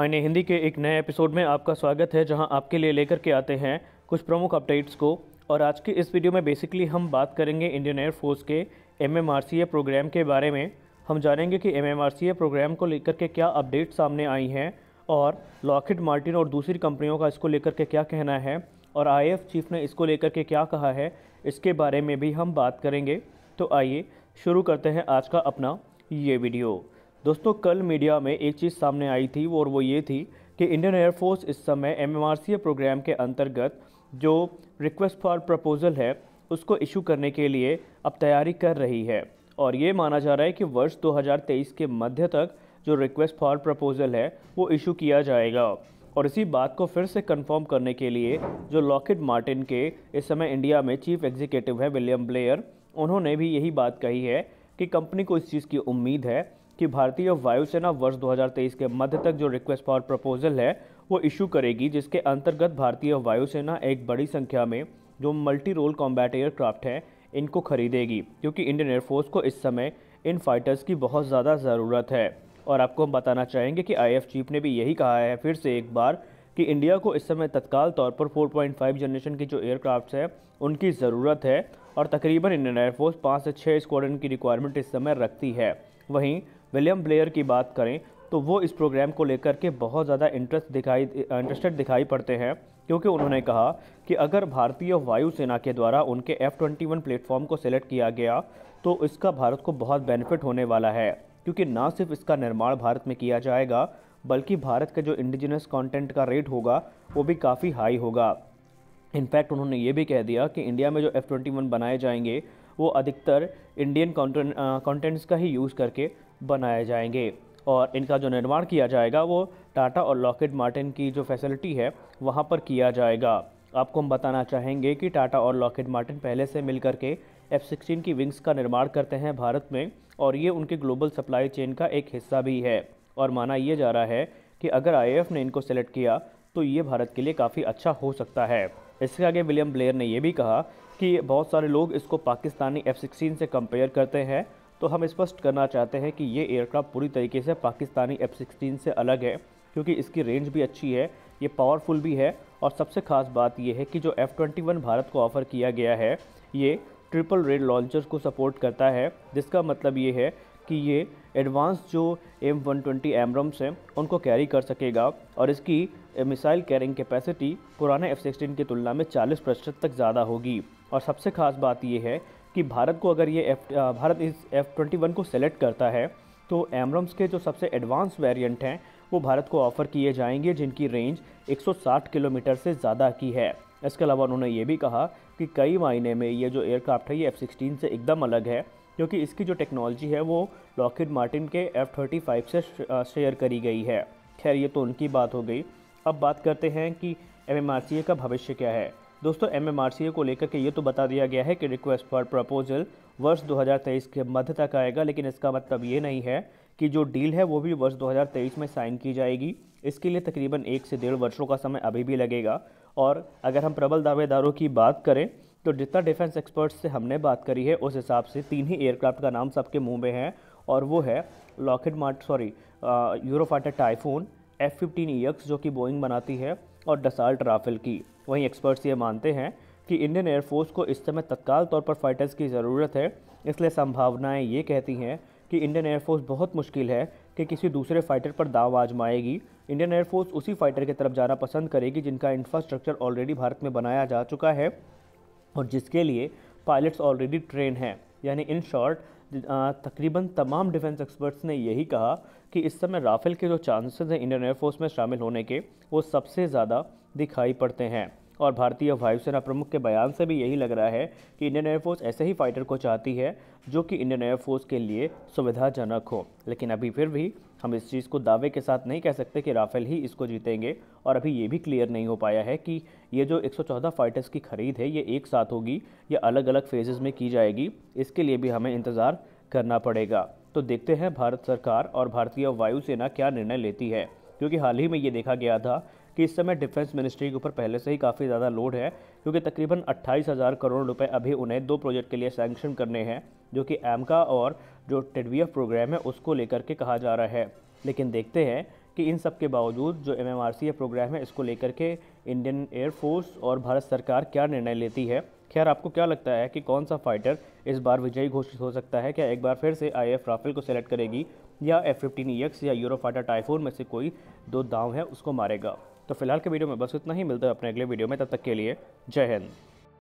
आईने हिंदी के एक नए एपिसोड में आपका स्वागत है जहां आपके लिए लेकर के आते हैं कुछ प्रमुख अपडेट्स को और आज के इस वीडियो में बेसिकली हम बात करेंगे इंडियन एयरफोर्स के एम प्रोग्राम के बारे में हम जानेंगे कि एम प्रोग्राम को लेकर के क्या अपडेट सामने आई हैं और लॉकेट मार्टिन और दूसरी कंपनियों का इसको लेकर के क्या कहना है और आई चीफ ने इसको लेकर के क्या कहा है इसके बारे में भी हम बात करेंगे तो आइए शुरू करते हैं आज का अपना ये वीडियो दोस्तों कल मीडिया में एक चीज़ सामने आई थी और वो ये थी कि इंडियन एयरफोर्स इस समय एम प्रोग्राम के अंतर्गत जो रिक्वेस्ट फॉर प्रपोज़ल है उसको इशू करने के लिए अब तैयारी कर रही है और ये माना जा रहा है कि वर्ष 2023 के मध्य तक जो रिक्वेस्ट फॉर प्रपोज़ल है वो इशू किया जाएगा और इसी बात को फिर से कंफर्म करने के लिए जो लॉकेट मार्टिन के इस समय इंडिया में चीफ एग्जीक्यूटिव है विलियम ब्लेयर उन्होंने भी यही बात कही है कि कंपनी को इस चीज़ की उम्मीद है कि भारतीय वायुसेना वर्ष 2023 के मध्य तक जो रिक्वेस्ट फॉर प्रपोजल है वो इशू करेगी जिसके अंतर्गत भारतीय वायुसेना एक बड़ी संख्या में जो मल्टी रोल कॉम्बैट एयरक्राफ्ट हैं इनको खरीदेगी क्योंकि इंडियन एयरफोर्स को इस समय इन फाइटर्स की बहुत ज़्यादा ज़रूरत है और आपको हम बताना चाहेंगे कि आई चीफ ने भी यही कहा है फिर से एक बार कि इंडिया को इस समय तत्काल तौर पर 4.5 जनरेशन की जो एयरक्राफ्ट है उनकी ज़रूरत है और तकरीबन इंडियन एयरफोर्स पाँच से छः स्क्वाडन की रिक्वायरमेंट इस समय रखती है वहीं विलियम ब्लेयर की बात करें तो वो इस प्रोग्राम को लेकर के बहुत ज़्यादा इंटरेस्ट दिखाई इंटरेस्टेड दिखाई पड़ते हैं क्योंकि उन्होंने कहा कि अगर भारतीय वायुसेना के द्वारा उनके एफ ट्वेंटी वन प्लेटफॉर्म को सिलेक्ट किया गया तो इसका भारत को बहुत बेनिफिट होने वाला है क्योंकि ना सिर्फ इसका निर्माण भारत में किया जाएगा बल्कि भारत का जो इंडिजिनस कंटेंट का रेट होगा वो भी काफ़ी हाई होगा इनफैक्ट उन्होंने ये भी कह दिया कि इंडिया में जो एफ़ ट्वेंटी वन बनाए जाएंगे वो अधिकतर इंडियन कंटेंट्स uh, का ही यूज़ करके बनाए जाएंगे और इनका जो निर्माण किया जाएगा वो टाटा और लॉकेट मार्टिन की जो फैसिलिटी है वहाँ पर किया जाएगा आपको हम बताना चाहेंगे कि टाटा और लॉकेट मार्टिन पहले से मिल के एफ सिक्सटीन की विंग्स का निर्माण करते हैं भारत में और ये उनके ग्लोबल सप्लाई चेन का एक हिस्सा भी है और माना यह जा रहा है कि अगर आई ने इनको सेलेक्ट किया तो ये भारत के लिए काफ़ी अच्छा हो सकता है इसके आगे विलियम ब्लेयर ने यह भी कहा कि बहुत सारे लोग इसको पाकिस्तानी एफ सिक्सटीन से कंपेयर करते हैं तो हम स्पष्ट करना चाहते हैं कि ये एयरक्राफ्ट पूरी तरीके से पाकिस्तानी एफ सिक्सटीन से अलग है क्योंकि इसकी रेंज भी अच्छी है ये पावरफुल भी है और सबसे खास बात यह है कि जो एफ़ ट्वेंटी वन भारत को ऑफ़र किया गया है ये ट्रिपल रेड लॉन्चर्स को सपोर्ट करता है जिसका मतलब ये है कि ये एडवांस जो एम वन ट्वेंटी एमरम्स हैं उनको कैरी कर सकेगा और इसकी मिसाइल कैरिंग कैपेसिटी पुराने एफ सिक्सटीन की तुलना में चालीस प्रतिशत तक ज़्यादा होगी और सबसे खास बात यह है कि भारत को अगर ये एफ भारत इस एफ़ ट्वेंटी वन को सेलेक्ट करता है तो एमरम्स के जो सबसे एडवांस वेरिएंट हैं वो भारत को ऑफ़र किए जाएंगे जिनकी रेंज 160 किलोमीटर से ज़्यादा की है इसके अलावा उन्होंने ये भी कहा कि कई मायने में ये जो एयरक्राफ्ट है ये एफ़ सिक्सटीन से एकदम अलग है क्योंकि इसकी जो टेक्नोलॉजी है वो लॉकेड मार्टिन के एफ़ थर्टी फाइव से शेयर करी गई है खैर ये तो उनकी बात हो गई अब बात करते हैं कि एम का भविष्य क्या है दोस्तों एमएमआरसीए को लेकर के ये तो बता दिया गया है कि रिक्वेस्ट फॉर प्रपोजल वर्ष 2023 के मध्य तक आएगा लेकिन इसका मतलब ये नहीं है कि जो डील है वो भी वर्ष 2023 में साइन की जाएगी इसके लिए तकरीबन एक से डेढ़ वर्षों का समय अभी भी लगेगा और अगर हम प्रबल दावेदारों की बात करें तो जितना डिफेंस एक्सपर्ट्स से हमने बात करी है उस हिसाब से तीन ही एयरक्राफ्ट का नाम सबके मुँह में है और वो है Lockheed Mart sorry Eurofighter Typhoon F fifteen जो कि बोइंग बनाती है और डसाल्ट राफेल की वहीं एक्सपर्ट्स ये मानते हैं कि इंडियन एयरफोर्स को इस समय तत्काल तौर पर फाइटर्स की ज़रूरत है इसलिए संभावनाएं ये कहती हैं कि इंडियन एयरफोर्स बहुत मुश्किल है कि किसी दूसरे फाइटर पर दाव आजमाएगी इंडियन एयरफोर्स उसी फाइटर की तरफ जाना पसंद करेगी जिनका इंफ्रास्ट्रक्चर ऑलरेडी भारत में बनाया जा चुका है और जिसके लिए पायलट्स ऑलरेडी ट्रेन हैं यानी इन शॉर्ट तकरीबन तमाम डिफेंस एक्सपर्ट्स ने यही कहा कि इस समय राफेल के जो चांसेस हैं इंडियन एयरफोर्स में शामिल होने के वो सबसे ज़्यादा दिखाई पड़ते हैं और भारतीय वायुसेना प्रमुख के बयान से भी यही लग रहा है कि इंडियन एयरफोर्स ऐसे ही फाइटर को चाहती है जो कि इंडियन एयरफोर्स के लिए सुविधाजनक हो लेकिन अभी फिर भी हम इस चीज़ को दावे के साथ नहीं कह सकते कि राफेल ही इसको जीतेंगे और अभी ये भी क्लियर नहीं हो पाया है कि ये जो 114 फाइटर्स की खरीद है ये एक साथ होगी या अलग अलग फेजेस में की जाएगी इसके लिए भी हमें इंतज़ार करना पड़ेगा तो देखते हैं भारत सरकार और भारतीय वायुसेना क्या निर्णय लेती है क्योंकि हाल ही में ये देखा गया था कि इस समय डिफेंस मिनिस्ट्री के ऊपर पहले से ही काफ़ी ज़्यादा लोड है क्योंकि तकरीबन अट्ठाईस हज़ार करोड़ रुपए अभी उन्हें दो प्रोजेक्ट के लिए सैंक्शन करने हैं जो कि एमका और जो टेडवीएफ प्रोग्राम है उसको लेकर के कहा जा रहा है लेकिन देखते हैं कि इन सब के बावजूद जो एम एम प्रोग्राम है इसको लेकर के इंडियन एयरफोर्स और भारत सरकार क्या निर्णय लेती है खैर आपको क्या लगता है कि कौन सा फाइटर इस बार विजयी घोषित हो सकता है क्या एक बार फिर से आई एफ राफेल को सेलेक्ट करेगी या एफ फिफ्टीन e या यूरो फाइटर टाइफोन में से कोई दो दाव है उसको मारेगा तो फिलहाल के वीडियो में बस इतना ही मिलता है अपने अगले वीडियो में तब तक के लिए जय हिंद